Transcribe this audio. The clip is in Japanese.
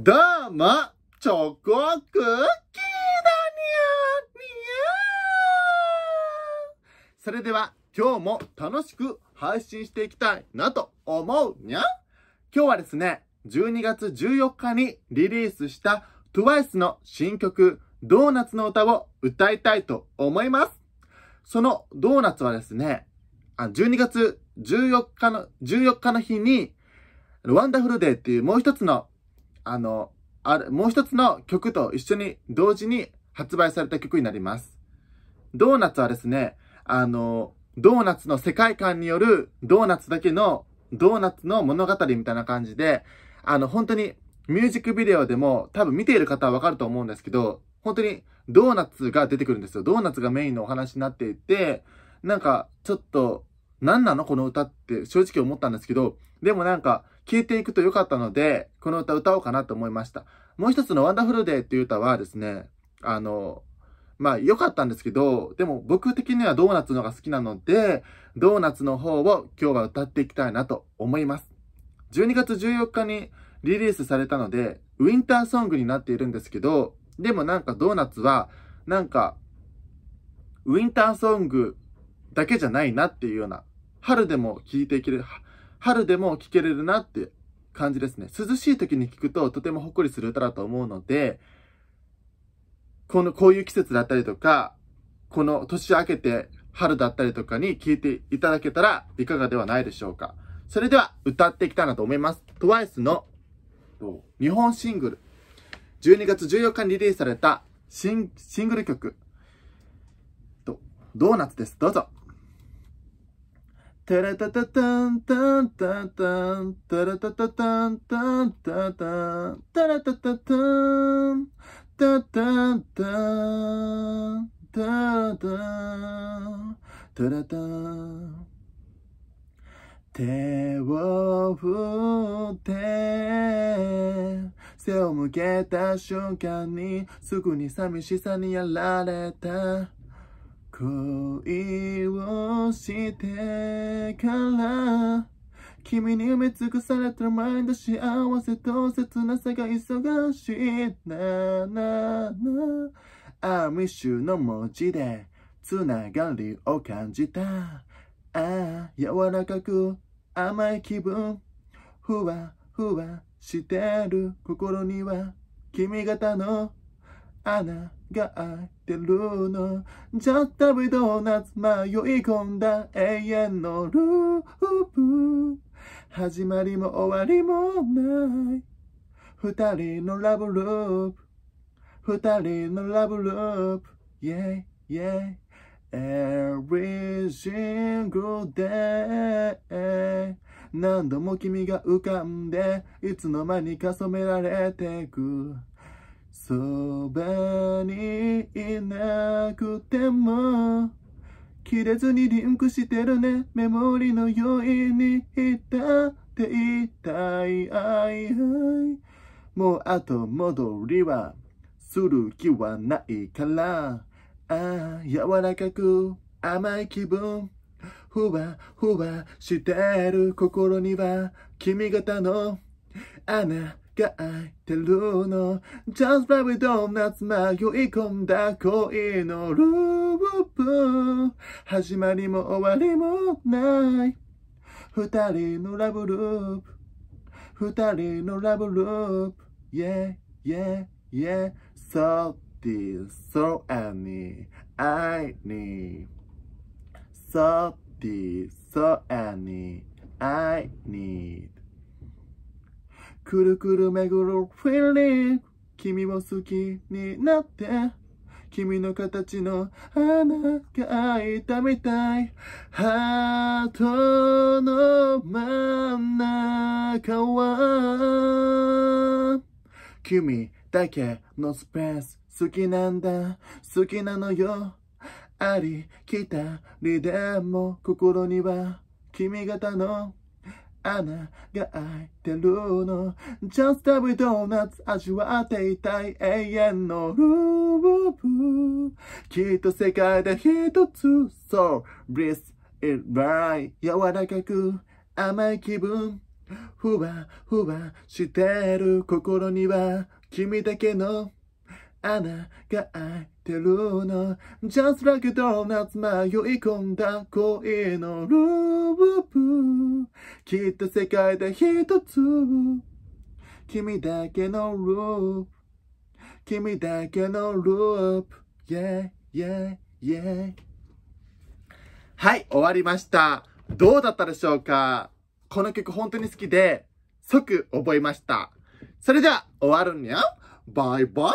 どうも、チョコクッキーだにゃにゃそれでは、今日も楽しく配信していきたいなと思うにゃ今日はですね、12月14日にリリースした TWICE の新曲、ドーナツの歌を歌いたいと思います。そのドーナツはですね、あ12月14日の、14日の日に、ワンダフルデーっていうもう一つのあの、ある、もう一つの曲と一緒に、同時に発売された曲になります。ドーナツはですね、あの、ドーナツの世界観によるドーナツだけのドーナツの物語みたいな感じで、あの、本当にミュージックビデオでも多分見ている方はわかると思うんですけど、本当にドーナツが出てくるんですよ。ドーナツがメインのお話になっていて、なんかちょっと、何なのこの歌って正直思ったんですけど、でもなんか、聞いていくと良かったので、この歌歌おうかなと思いました。もう一つのワンダフルデーっていう歌はですね、あの、まあ良かったんですけど、でも僕的にはドーナツのが好きなので、ドーナツの方を今日は歌っていきたいなと思います。12月14日にリリースされたので、ウィンターソングになっているんですけど、でもなんかドーナツは、なんか、ウィンターソングだけじゃないなっていうような、春でも聴いていける、春でも聴けれるなって感じですね。涼しい時に聴くととてもほっこりする歌だと思うので、この、こういう季節だったりとか、この年明けて春だったりとかに聴いていただけたらいかがではないでしょうか。それでは歌っていきたいなと思います。TWICE の日本シングル。12月14日にリリースされたシングル曲。ドーナツです。どうぞ。タラタタタンタンタンタンタラタタタンタンタンタンタラタタタンタタンタンタラタタラタ手を振って背を向けた瞬間にすぐに寂しさにやられた恋をしてから君に埋め尽くされた毎度幸せと切なさが忙しいなななアミッシュの文字でつながりを感じたああ柔らかく甘い気分ふわふわしてる心には君方の穴が空いてるのちょっとぶドーナツ迷い込んだ永遠のループ始まりも終わりもない二人のラブループ二人のラブループ Yeah, yeah Every single day 何度も君が浮かんでいつの間にか染められてくそばにいなくても切れずにリンクしてるねメモリの余韻に浸っていたいもう後戻りはする気はないからああ柔らかく甘い気分ふわふわしてる心には君方の穴書いてるの Just Baby Donuts 迷い込んだ恋のループ始まりも終わりもない二人のラブループ二人のラブループ Yeah, yeah, yeah So this, so any, I need So this, so any, I need くるくるぐるフィーリング君を好きになって君の形の花が開いたみたいハートの真ん中は君だけのスペース好きなんだ好きなのよありきたりでも心には君方の穴が開いてるの Just every donuts 味わっていたい永遠のループきっと世界で一つ So bliss it right 柔らかく甘い気分ふわふわしてる心には君だけの穴が開いてってるな Just like donuts 迷い込んだ恋のループきっと世界で一つ君だけのループ君だけのループ Yeah, yeah, yeah はい終わりましたどうだったでしょうかこの曲本当に好きで即覚えましたそれじゃあ終わるにゃバイバイにゃ